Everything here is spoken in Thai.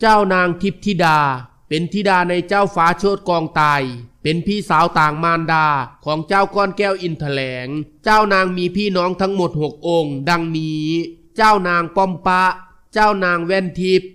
เจ้านางทิพธิดา เป็นธิดาในเจ้าฟ้าโชดกองตายเป็นพี่สาวต่างมารดาของเจ้าก้อนแก้วอินแถลงเจ้านางมีพี่น้องทั้งหมดหกองค์ ดังนี้ เจ้านางป้อมปะ เจ้านางแว่นทิพย์